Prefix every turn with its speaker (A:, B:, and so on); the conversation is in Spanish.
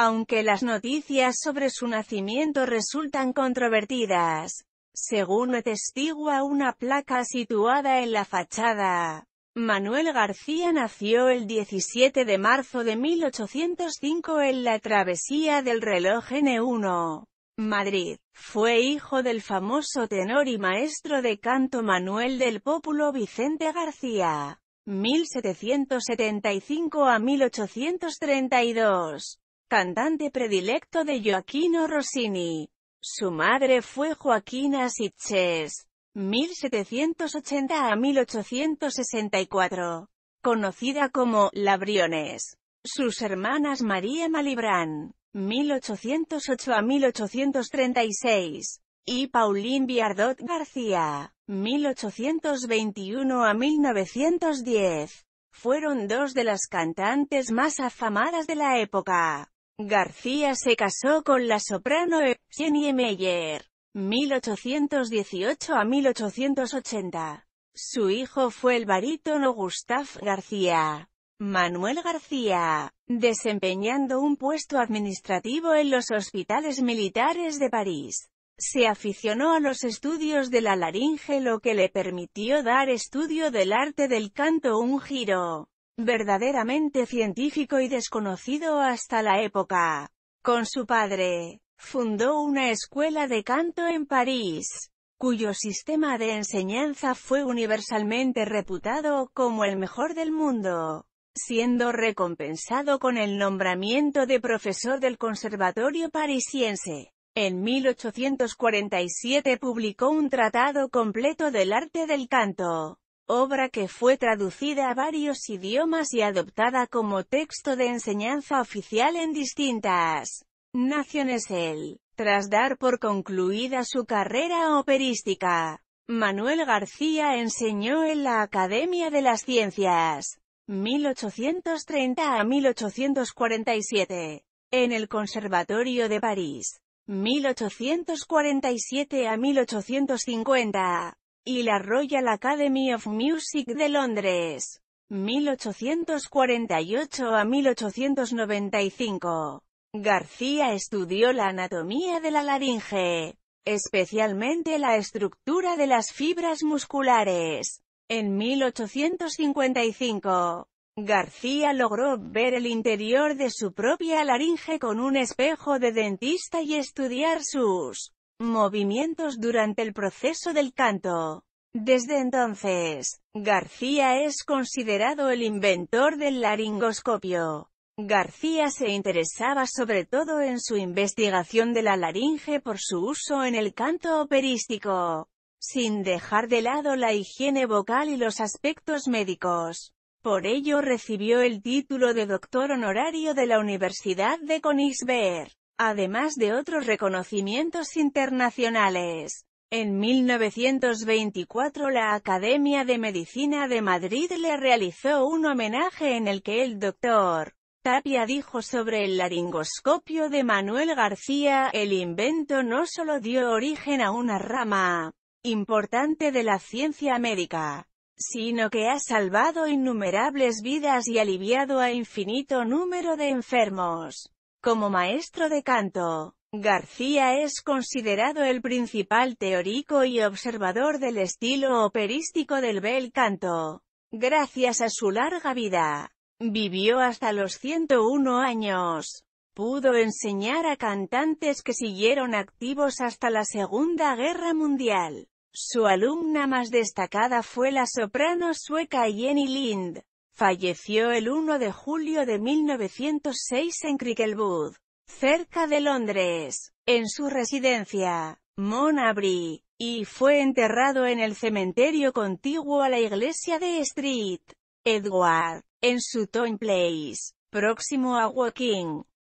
A: Aunque las noticias sobre su nacimiento resultan controvertidas, según atestigua una placa situada en la fachada, Manuel García nació el 17 de marzo de 1805 en la Travesía del Reloj N1, Madrid. Fue hijo del famoso tenor y maestro de canto Manuel del Pópulo Vicente García, 1775 a 1832 cantante predilecto de Joaquino Rossini. Su madre fue Joaquina Sitches 1780 a 1864, conocida como «Labriones». Sus hermanas María Malibrán 1808 a 1836, y Pauline Biardot García, 1821 a 1910, fueron dos de las cantantes más afamadas de la época. García se casó con la soprano e. Jenny Meyer, 1818 a 1880. Su hijo fue el barítono Gustave García. Manuel García, desempeñando un puesto administrativo en los hospitales militares de París. Se aficionó a los estudios de la laringe lo que le permitió dar estudio del arte del canto un giro verdaderamente científico y desconocido hasta la época. Con su padre, fundó una escuela de canto en París, cuyo sistema de enseñanza fue universalmente reputado como el mejor del mundo, siendo recompensado con el nombramiento de profesor del Conservatorio Parisiense. En 1847 publicó un tratado completo del arte del canto, obra que fue traducida a varios idiomas y adoptada como texto de enseñanza oficial en distintas naciones. Él, tras dar por concluida su carrera operística, Manuel García enseñó en la Academia de las Ciencias, 1830 a 1847, en el Conservatorio de París, 1847 a 1850, y la Royal Academy of Music de Londres. 1848 a 1895. García estudió la anatomía de la laringe, especialmente la estructura de las fibras musculares. En 1855, García logró ver el interior de su propia laringe con un espejo de dentista y estudiar sus movimientos durante el proceso del canto. Desde entonces, García es considerado el inventor del laringoscopio. García se interesaba sobre todo en su investigación de la laringe por su uso en el canto operístico, sin dejar de lado la higiene vocal y los aspectos médicos. Por ello recibió el título de doctor honorario de la Universidad de Königsberg además de otros reconocimientos internacionales. En 1924 la Academia de Medicina de Madrid le realizó un homenaje en el que el doctor Tapia dijo sobre el laringoscopio de Manuel García, el invento no solo dio origen a una rama importante de la ciencia médica, sino que ha salvado innumerables vidas y aliviado a infinito número de enfermos. Como maestro de canto, García es considerado el principal teórico y observador del estilo operístico del bel canto. Gracias a su larga vida, vivió hasta los 101 años. Pudo enseñar a cantantes que siguieron activos hasta la Segunda Guerra Mundial. Su alumna más destacada fue la soprano sueca Jenny Lind. Falleció el 1 de julio de 1906 en Cricklewood, cerca de Londres, en su residencia, Monabry, y fue enterrado en el cementerio contiguo a la iglesia de Street, Edward, en Sutton Place, próximo a Woking.